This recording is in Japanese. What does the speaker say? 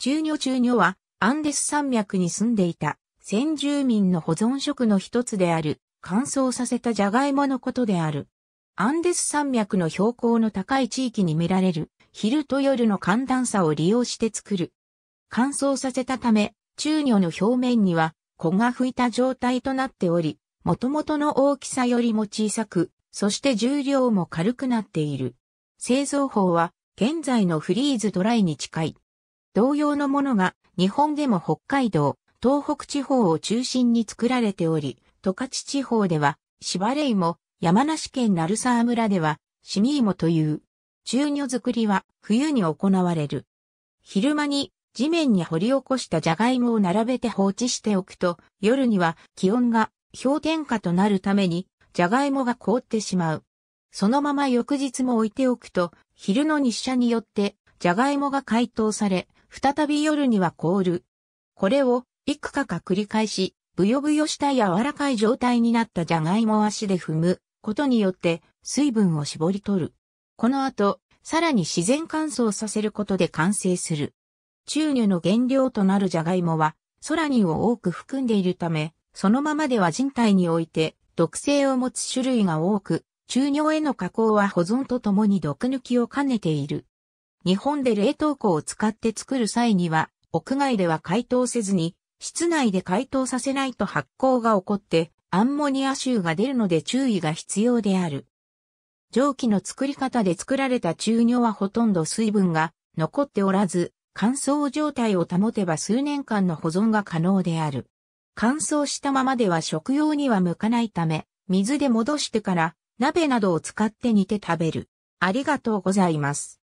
中女中女は、アンデス山脈に住んでいた、先住民の保存食の一つである、乾燥させたジャガイモのことである。アンデス山脈の標高の高い地域に見られる、昼と夜の寒暖差を利用して作る。乾燥させたため、中女の表面には、子が吹いた状態となっており、元々の大きさよりも小さく、そして重量も軽くなっている。製造法は、現在のフリーズドライに近い。同様のものが日本でも北海道、東北地方を中心に作られており、十勝地方では、芝レイも、山梨県鳴沢村では、しみイという。中女作りは冬に行われる。昼間に地面に掘り起こしたジャガイモを並べて放置しておくと、夜には気温が氷点下となるために、ジャガイモが凍ってしまう。そのまま翌日も置いておくと、昼の日射によって、ジャガイモが解凍され、再び夜には凍る。これを幾日か繰り返し、ぶよぶよした柔らかい状態になったじゃがいもを足で踏むことによって水分を絞り取る。この後、さらに自然乾燥させることで完成する。中乳の原料となるじゃがいもは、ソラニンを多く含んでいるため、そのままでは人体において毒性を持つ種類が多く、中尿への加工は保存とともに毒抜きを兼ねている。日本で冷凍庫を使って作る際には、屋外では解凍せずに、室内で解凍させないと発酵が起こって、アンモニア臭が出るので注意が必要である。蒸気の作り方で作られた中尿はほとんど水分が残っておらず、乾燥状態を保てば数年間の保存が可能である。乾燥したままでは食用には向かないため、水で戻してから鍋などを使って煮て食べる。ありがとうございます。